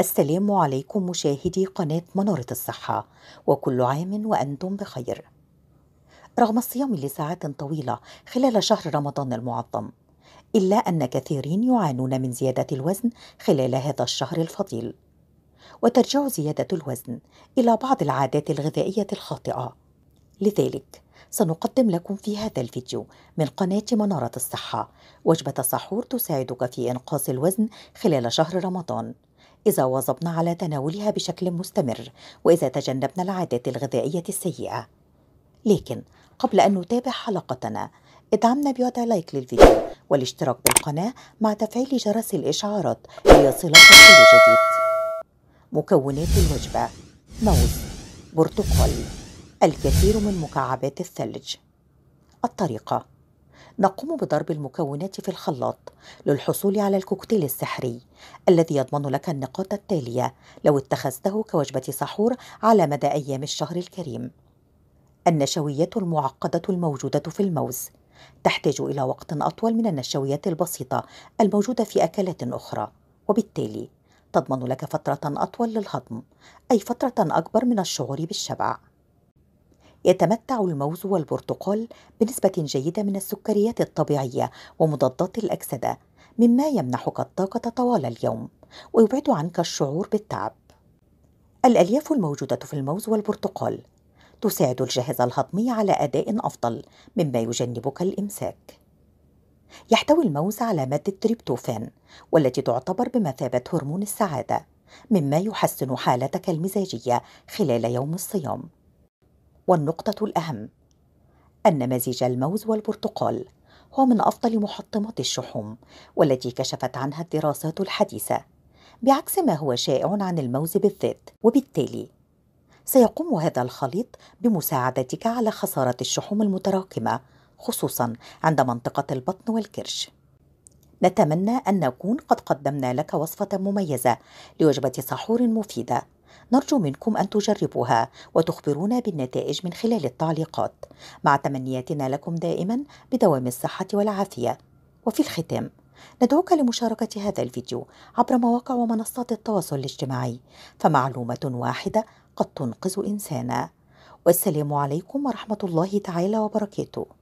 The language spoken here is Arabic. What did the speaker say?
السلام عليكم مشاهدي قناة منارة الصحة وكل عام وأنتم بخير رغم الصيام لساعات طويلة خلال شهر رمضان المعظم إلا أن كثيرين يعانون من زيادة الوزن خلال هذا الشهر الفضيل وترجع زيادة الوزن إلى بعض العادات الغذائية الخاطئة لذلك سنقدم لكم في هذا الفيديو من قناة منارة الصحة وجبة صحور تساعدك في إنقاص الوزن خلال شهر رمضان إذا واظبنا على تناولها بشكل مستمر وإذا تجنبنا العادات الغذائية السيئة لكن قبل أن نتابع حلقتنا ادعمنا بوضع لايك للفيديو والاشتراك بالقناة مع تفعيل جرس الإشعارات ليصلك كل جديد مكونات الوجبة موز برتقال الكثير من مكعبات الثلج الطريقة نقوم بضرب المكونات في الخلاط للحصول على الكوكتيل السحري الذي يضمن لك النقاط التالية لو اتخذته كوجبة سحور على مدى أيام الشهر الكريم. النشويات المعقدة الموجودة في الموز تحتاج إلى وقت أطول من النشويات البسيطة الموجودة في أكلات أخرى، وبالتالي تضمن لك فترة أطول للهضم، أي فترة أكبر من الشعور بالشبع. يتمتع الموز والبرتقال بنسبة جيدة من السكريات الطبيعية ومضادات الأكسدة مما يمنحك الطاقة طوال اليوم ويبعد عنك الشعور بالتعب. الألياف الموجودة في الموز والبرتقال تساعد الجهاز الهضمي على أداء أفضل مما يجنبك الإمساك. يحتوي الموز على مادة تريبتوفان والتي تعتبر بمثابة هرمون السعادة مما يحسن حالتك المزاجية خلال يوم الصيام. والنقطة الأهم أن مزيج الموز والبرتقال هو من أفضل محطمات الشحوم والتي كشفت عنها الدراسات الحديثة بعكس ما هو شائع عن الموز بالذات وبالتالي سيقوم هذا الخليط بمساعدتك على خسارة الشحوم المتراكمة خصوصا عند منطقة البطن والكرش نتمنى أن نكون قد قدمنا لك وصفة مميزة لوجبة سحور مفيدة نرجو منكم أن تجربوها وتخبرونا بالنتائج من خلال التعليقات مع تمنياتنا لكم دائما بدوام الصحة والعافية وفي الختام ندعوك لمشاركة هذا الفيديو عبر مواقع ومنصات التواصل الاجتماعي فمعلومة واحدة قد تنقذ إنسانا والسلام عليكم ورحمة الله تعالى وبركاته